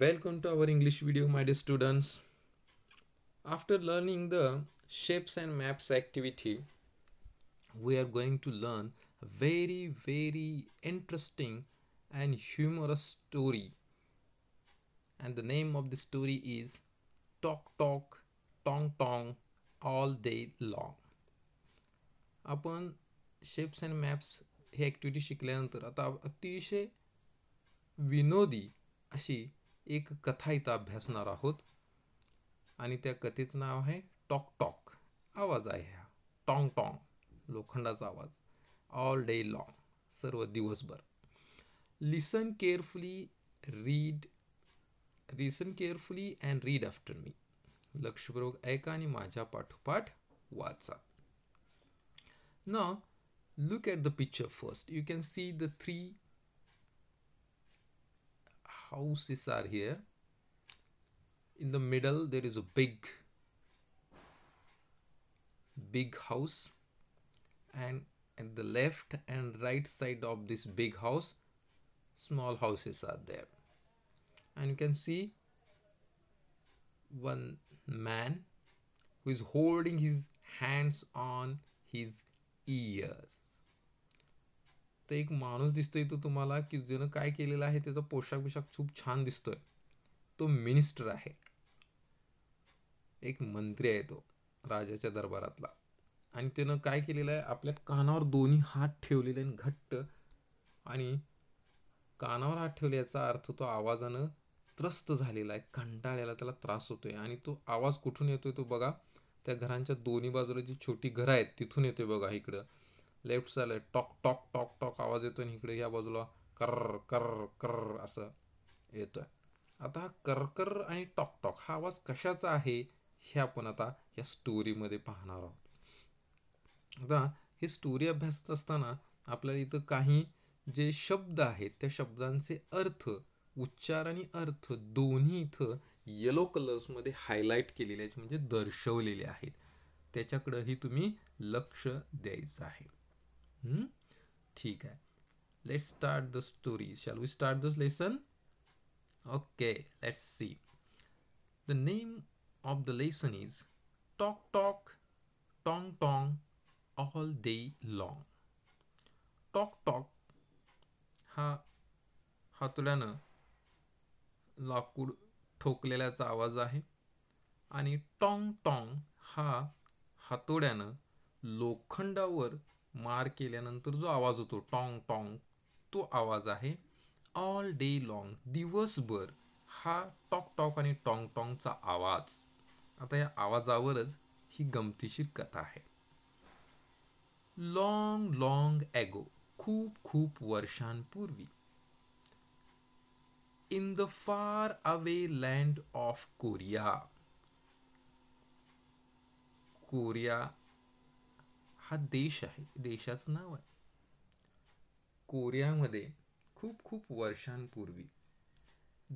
Welcome to our English video my dear students. After learning the shapes and maps activity, we are going to learn a very very interesting and humorous story. And the name of the story is Talk Talk Tong Tong All Day Long. आपण shapes and maps हे activity शिकल्यानंतर आता अतिशय विनोदी अशी एक कथा इथं अभ्यासणार आहोत आणि त्या कथेचं नाव आहे टॉक टॉक आवाज आहे ह्या टॉंग टॉंग लोखंडाचा आवाज ऑल डे लॉंग सर्व दिवसभर listen carefully read listen carefully and read after me लक्षपूर्वक ऐका आणि माझ्या पाठोपाठ वाचा न look at the picture first you can see the three houses are here in the middle there is a big big house and at the left and right side of this big house small houses are there and you can see one man who is holding his hands on his ears तर एक माणूस दिसतोय तो तुम्हाला की ज्यानं काय केलेलं आहे त्याचा पोशाख बिशाख खूप छान दिसतोय तो मिनिस्टर आहे एक मंत्री आहे तो राजाच्या दरबारातला आणि त्यानं काय केलेलं आहे आपल्या कानावर दोन्ही हात ठेवलेले आणि घट्ट आणि कानावर हात ठेवले याचा अर्थ तो आवाजानं त्रस्त झालेला आहे कंटाळ्याला त्याला त्रास होतोय आणि तो आवाज कुठून येतोय तो बघा त्या घरांच्या दोन्ही बाजूला जी छोटी घरं आहेत तिथून येतोय बघा इकडं लेफ्ट आहे टॉक टॉक टॉक टॉक आवाज येतो आणि इकडे या बाजूला कर कर कर असं येतो आहे आता हा कर आणि टॉक टॉक हा आवाज कशाचा आहे हे आपण आता या स्टोरीमध्ये पाहणार आहोत आता ही स्टोरी अभ्यासत असताना आपल्याला इथं काही जे शब्द आहेत त्या शब्दांचे अर्थ उच्चार आणि अर्थ दोन्ही इथं येलो कलर्समध्ये हायलाईट केलेले आहेत म्हणजे दर्शवलेले आहेत त्याच्याकडंही तुम्ही लक्ष द्यायचं आहे ठीक आहे let's start the story shall we start this lesson okay let's see the name of the lesson is tock tock tong tong all day long tock tock हा हातोड्यानं लाकूड ठोकलेल्याचा आवाज आहे आणि टॉंग टॉंग हा हातोड्यानं लोखंडावर मार केल्यानंतर जो आवाज होतो टॉंग टोंग तो आवाज आहे ऑल डे लाँग दिवसभर हा टॉक टॉक आणि टोंग टॉंगचा आवाज आता या आवाजावरच ही गमतीशीर कथा आहे लॉंग लाँग ॲगो खूप खूप वर्षांपूर्वी in the far away land of Korea Korea हा देश आहे देशाचं नाव आहे कोरियामध्ये खूप खूप वर्षांपूर्वी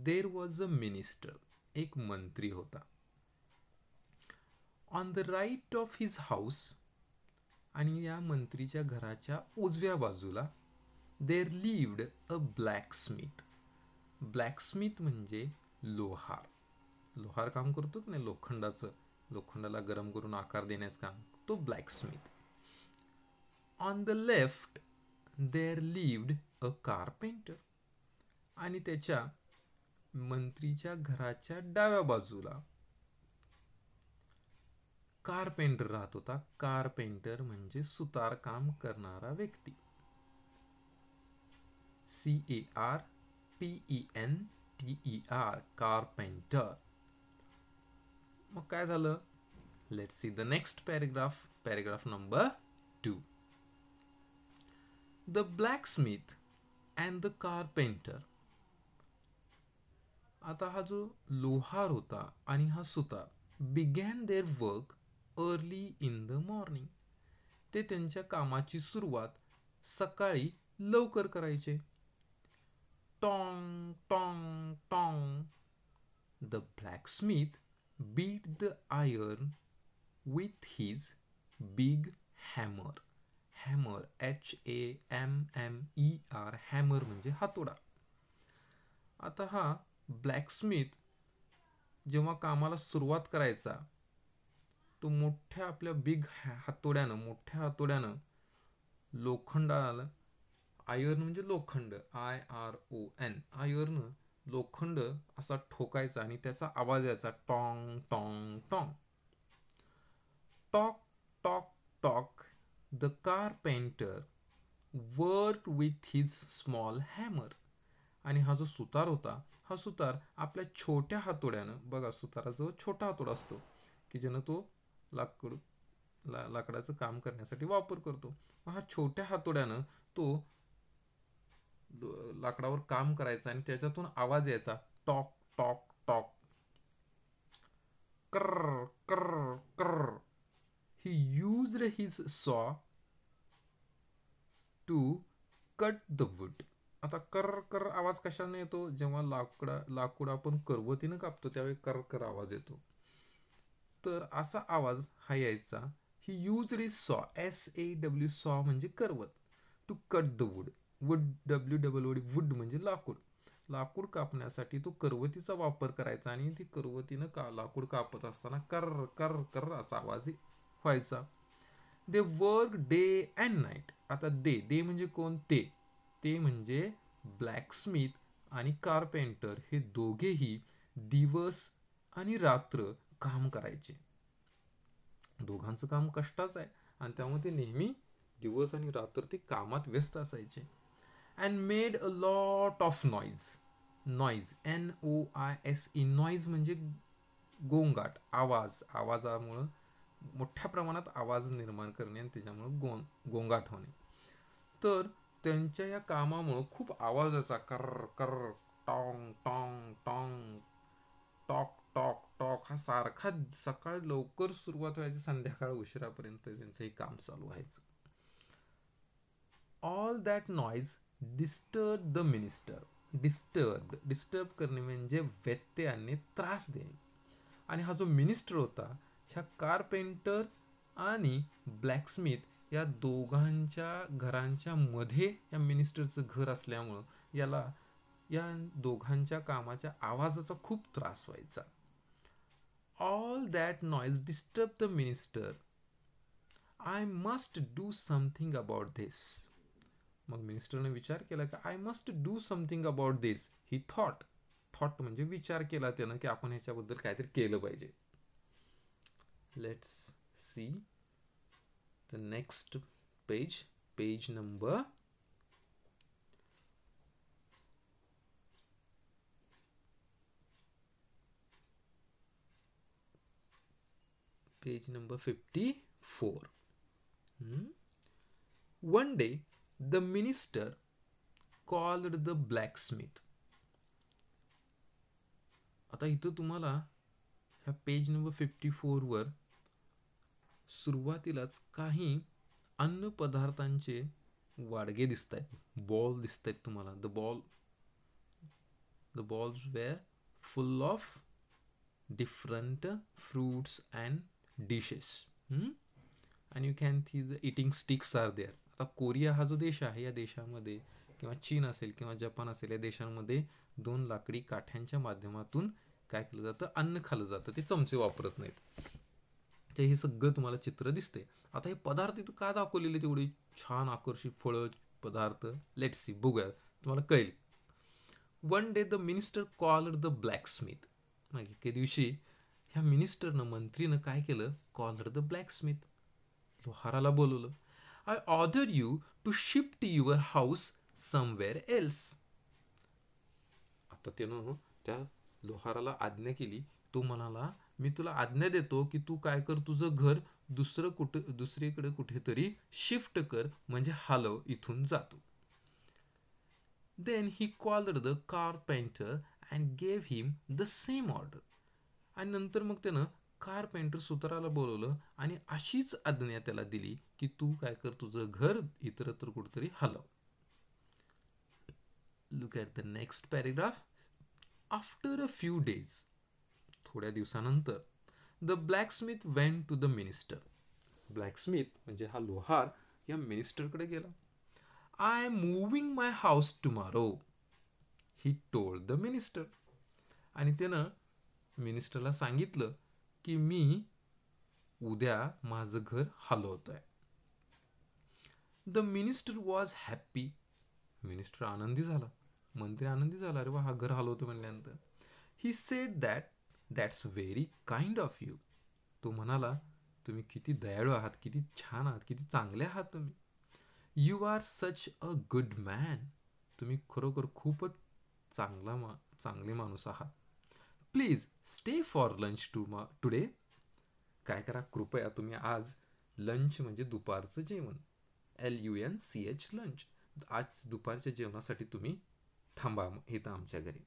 देर वॉज अ मिनिस्टर एक मंत्री होता on the right of his house आणि या मंत्रीच्या घराच्या उजव्या बाजूला देर लिव्ड अ ब्लॅकस्मिथ ब्लॅकस्मिथ म्हणजे लोहार लोहार काम करतो की नाही लोखंडाचं लोखंडाला गरम करून आकार देण्याचं काम तो blacksmith on the left there lived a carpenter आणि त्याच्या मंत्रीच्या घराच्या डाव्या बाजूला कारपेंटर राहत होता कारपेंटर म्हणजे सुतार काम करणारा व्यक्ती C A R P E N T E R carpenter मग काय झालं let see the next paragraph paragraph number two The blacksmith and the carpenter आता हा जो लोहार होता आणि हा सुतार began their work early in the morning ते त्यांच्या कामाची सुरुवात सकाळी लवकर करायचे tong tong tong the smith beat the iron with his big hammer hammer H A M M E R hammer म्हणजे हातोडा आता हा ब्लॅकस्मिथ जेव्हा कामाला सुरुवात करायचा तो मोठ्या आपल्या बिग हातोड्यानं मोठ्या हातोड्यानं लोखंडाला आयर्न म्हणजे लोखंड I R O N iron लोखंड असा ठोकायचा आणि त्याचा आवाज यायचा tong tong tong tock tock tock The carpenter work with his small hammer आणि हा जो सुतार होता हा सुतार आपल्या छोट्या हातोड्यानं बघा सुताराजवळ छोटा हातोडा असतो की ज्यानं तो लाकड ला लाकडाचं काम करण्यासाठी वापर करतो मग हा छोट्या हातोड्यानं तो लाकडावर काम करायचा आणि त्याच्यातून आवाज यायचा टॉक टॉक टॉक कर कर कर he use his saw to cut the wood आता कर कर आवाज कशाने येतो जेव्हा लाकडा लाकूड आपण करवतीनं कापतो त्यावेळी कर कर आवाज येतो तर असा आवाज हा यायचा he is saw S A W saw म्हणजे करवत to cut the wood wood W W D wood म्हणजे लाकूड लाकूड कापण्यासाठी तो करवतीचा वापर करायचा आणि ती करवतीनं का लाकूड कापत असताना कर कर कर असा आवाज व्हायचा they work day and night आता दे दे म्हणजे कोण ते ते म्हणजे ब्लॅकस्मिथ आणि कार्पेंटर हे दोघेही दिवस आणि रात्र काम करायचे दोघांचं काम कष्टाच आहे आणि त्यामुळे ते नेहमी दिवस आणि रात्र ते कामात व्यस्त असायचे and made a lot of noise noise N O I S E noise म्हणजे गोंगाट आवाज आवाजामुळं मोठ्या प्रमाणात आवाज निर्माण करणे आणि त्याच्यामुळे गों गोंगाट होणे तर त्यांच्या या कामामुळं खूप आवाजाचा कर कर tong tong tong tock tock tock हा सारखा सकाळ लवकर सुरुवात व्हायची संध्याकाळ उशिरापर्यंत त्यांचं हे काम चालू व्हायचं all that noise disturb the minister disturb disturb करणे म्हणजे व्यत्ययाने त्रास देणे आणि हा जो मिनिस्टर होता ह्या कारपेंटर आणि ब्लॅकस्मिथ या दोघांच्या घरांच्या मध्ये या मिनिस्टरचं घर असल्यामुळं याला या दोघांच्या कामाच्या आवाजाचा खूप त्रास व्हायचा all that noise disturb the minister I must do something about this मग मिनिस्टरने विचार केला की I must do something about this he thought thought म्हणजे विचार केला त्यानं की आपण ह्याच्याबद्दल काहीतरी केलं पाहिजे let's see the next page page number 54. page number 54 hmm? one day the minister called the blacksmith आता इथं तुम्हाला ह्या पेज नंबर fifty four वर सुरुवातीलाच काही अन्न पदार्थांचे वाडगे दिसत आहेत बॉल दिसत आहेत तुम्हाला the ball the balls were full of different fruits and dishes and you can see the eating sticks are there आता कोरिया हा जो देश आहे या देशामध्ये किंवा चीन असेल किंवा जपान असेल या देशांमध्ये दोन लाकडी काठ्यांच्या माध्यमातून काय केलं जातं अन्न खाल्लं जातं ते चमचे वापरत नाहीत तर हे सगळं तुम्हाला चित्र दिसते आता हे पदार्थ इथं का दाखवलेले तेवढे छान आकर्षित फळ पदार्थ लेट्स सी बघूया तुम्हाला कळेल one day the minister called the blacksmith मागे एके दिवशी ह्या मिनिस्टरनं मंत्रीनं काय केलं कॉलर द ब्लॅकस्मिथ लोहाराला बोलवलं I order you to shift your house somewhere else आता त्यानं त्या लोहाराला आज्ञा केली तो म्हणाला मी तुला आज्ञा देतो की तू काय कर तुझं घर दुसरं कुठं दुसरीकडे कुठेतरी शिफ्ट कर म्हणजे हलव इथून जातो then he called the carpenter and gave him the same order आणि नंतर मग त्यानं कारपेंटर सुताराला बोलवलं आणि अशीच आज्ञा त्याला दिली की तू काय कर तुझं घर इतरत्र कुठेतरी हलव look at the next paragraph after a few days थोड्या दिवसानंतर the blacksmith went to the minister blacksmith म्हणजे हा लोहार या मिनिस्टरकडे गेला I am moving my house tomorrow he told the minister आणि त्यानं मिनिस्टरला सांगितलं की मी उद्या माझं घर हलवत आहे the minister was happy minister आनंदी झाला मंत्री आनंदी झाला अरे वा हा घर हलवतो म्हणल्यानंतर he said that that's very kind of you तो म्हणाला तुम्ही किती दयाळू आहात किती छान आहात किती चांगले आहात तुम्ही you are such a good man तुम्ही खरोखर खूपच चांगला मा चांगले माणूस आहात प्लीज स्टे फॉर लंच टू मा टुडे काय करा कृपया तुम्ही आज लंच म्हणजे दुपारचं जेवण L U N C H lunch आज दुपारच्या जेवणासाठी तुम्ही थांबा इथं आमच्या घरी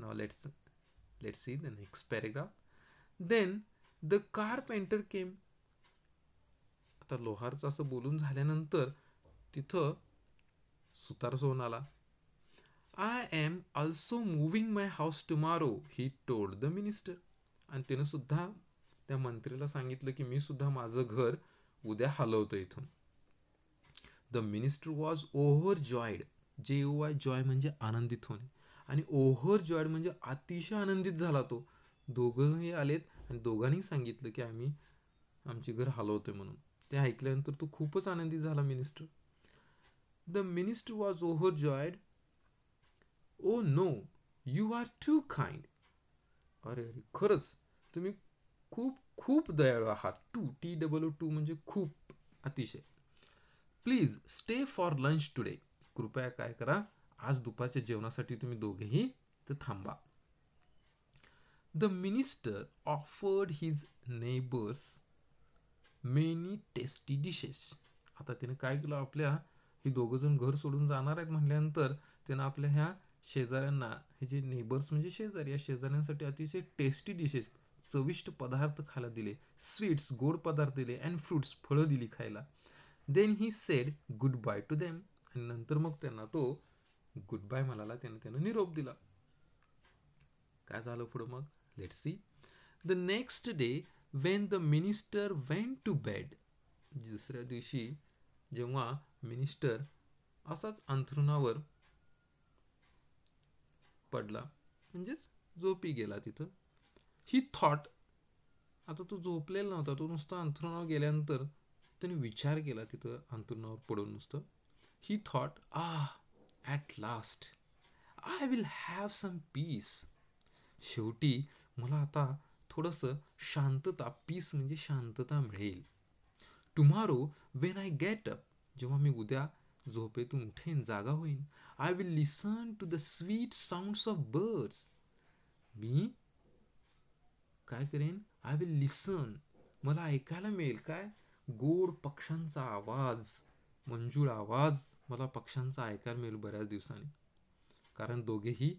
now let's Let's see the next paragraph. Then the carpenter came. आता लोहारचं असं बोलून झाल्यानंतर तिथं सुतार सोन आला I am also moving my house tomorrow he told the minister आणि तिनं सुद्धा त्या मंत्रीला सांगितलं की मी सुद्धा माझं घर उद्या हलवतो इथून the minister was overjoyed J O I Joy म्हणजे आनंदित होणे आणि ओव्हर जॉईड म्हणजे अतिशय आनंदित झाला तो दोघंही आलेत आणि दोघांनी सांगितलं की आम्ही आमचे घर हलवतोय म्हणून ते ऐकल्यानंतर तो खूपच आनंदित झाला minister the minister was overjoyed oh no you are too kind अरे अरे खरंच तुम्ही खूप खूप दयाळू आहात too T double O too म्हणजे खूप अतिशय please stay for lunch today कृपया काय करा आज दुपारच्या जेवणासाठी तुम्ही दोघेही तर थांबा the minister offered his neighbours many tasty dishes आता त्याने काय केलं आपल्या हे दोघंजण घर सोडून जाणार आहेत म्हटल्यानंतर त्यानं आपल्या ह्या शेजाऱ्यांना हे जे नेबर्स म्हणजे शेजारी या शेजाऱ्यांसाठी अतिशय टेस्टी डिशेस चविष्ट पदार्थ खायला दिले स्वीट्स गोड पदार्थ दिले अँड फ्रुट्स फळं दिली खायला then he said goodbye to them आणि नंतर मग त्यांना तो गुड बाय म्हणाला त्यानं त्यानं निरोप दिला काय झालं पुढं मग let see the next day when the minister went to bed दुसऱ्या दिवशी जेव्हा मिनिस्टर असाच अंथरुणावर पडला म्हणजेच झोपी गेला तिथं ही थॉट आता तो झोपलेला नव्हता तो नुसतं अंथरुणावर गेल्यानंतर त्याने विचार केला तिथं अंथरुणावर पडून नुसतं he thought ah at last I will have some peace शेवटी मला आता थोडंसं शांतता पीस म्हणजे शांतता मिळेल tomorrow when I get up जेव्हा मी उद्या झोपेतून उठेन जागा होईन I will listen to the sweet sounds of birds मी काय करेन आय विल लिसन मला ऐकायला मिळेल काय गोड पक्ष्यांचा आवाज मंजूळ आवाज मला पक्ष्यांचा ऐकायला मिळेल बऱ्याच दिवसांनी कारण दोघेही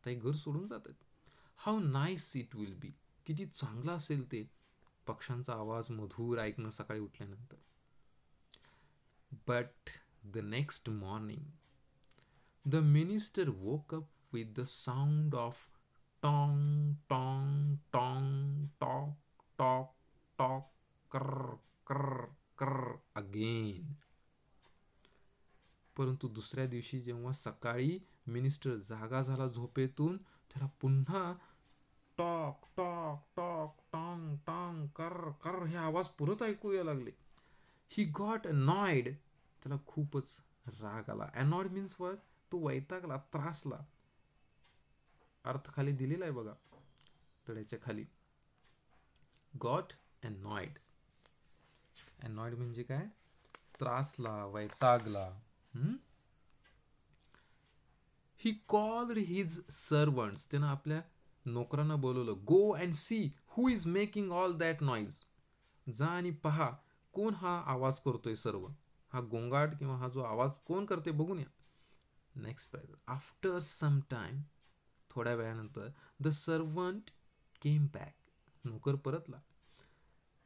आता घर सोडून जातात आहेत how nice it will be किती चांगला असेल ते पक्ष्यांचा आवाज मधुर ऐकणं सकाळी उठल्यानंतर but the next morning the minister woke up with the sound of tong tong tong tock tock tock कर कर कर अगेन परंतु दुसऱ्या दिवशी जेव्हा सकाळी मिनिस्टर जागा झाला झोपेतून त्याला पुन्हा टॉक टॉक टॉक टांग टांग कर कर हे आवाज पुरत ऐकू यायला लागले ही गॉट नॉइड त्याला खूपच राग आला अनॉइड मीन्स वर तो वैतागला त्रासला अर्थ खाली दिलेला आहे बघा तळ्याच्या खाली गॉट अनॉइड अनॉइड म्हणजे काय त्रासला वैतागला ही कॉल्ड हिज सर्वंट्स त्यानं आपल्या नोकरांना बोलवलं go and see who is making all that noise जा आणि पहा कोण हा आवाज करतोय सर्व हा गोंगाट किंवा हा जो आवाज कोण करते बघून या नेक्स्ट पॅरल आफ्टर सम टाइम थोड्या वेळानंतर द सर्वंट केम बॅक नोकर परतला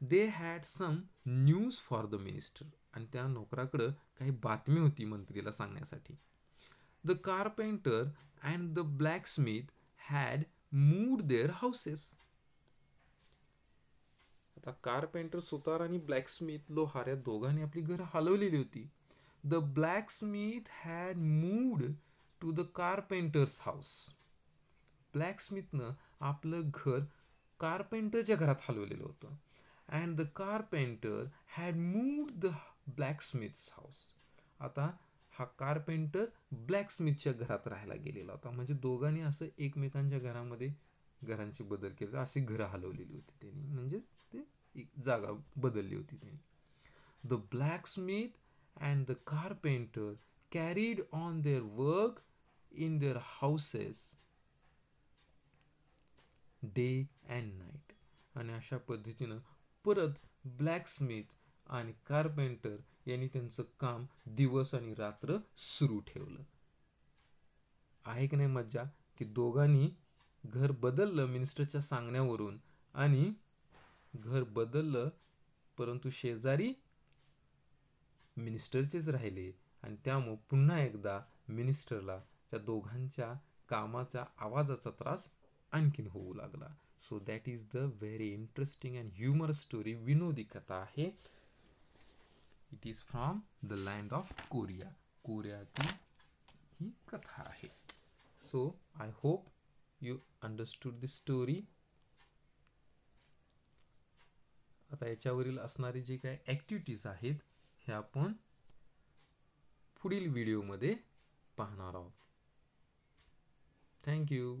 they had some news for the minister आणि त्या नोकराकडं काही बातमी होती मंत्रीला सांगण्यासाठी the carpenter and the blacksmith had moved their houses आता कारपेंटर सुतार आणि स्मिथ लोहार या दोघांनी आपली घरं हलवलेली होती the blacksmith had moved to the carpenter's house black स्मिथनं आपलं घर कारपेंटरच्या घरात हलवलेलं होतं and the carpenter had moved the black blacksmith's house आता हा कारपेंटर स्मिथच्या घरात राहायला गेलेला होता म्हणजे दोघांनी असं एकमेकांच्या घरामध्ये घरांची बदल केली अशी घरं हलवलेली होती त्यांनी म्हणजे ते एक जागा बदलली होती त्यांनी the blacksmith and the carpenter carried on their work in their houses day and night आणि अशा पद्धतीनं परत ब्लॅक स्मिथ आणि कार्पेंटर यांनी त्यांचं काम दिवस आणि रात्र सुरू ठेवलं आहे की नाही मज्जा की दोघांनी घर बदललं मिनिस्टरच्या सांगण्यावरून आणि घर बदललं परंतु शेजारी मिनिस्टरचेच राहिले आणि त्यामुळं पुन्हा एकदा मिनिस्टरला त्या दोघांच्या कामाचा आवाजाचा त्रास आणखीन होऊ लागला so that is the very interesting and humour story विनोदी कथा आहे it is from the land of Korea कोरियाची ही कथा आहे so I hope you understood this story आता याच्यावरील असणारी जी काही ॲक्टिव्हिटीज आहेत हे आपण पुढील व्हिडिओमध्ये पाहणार आहोत यू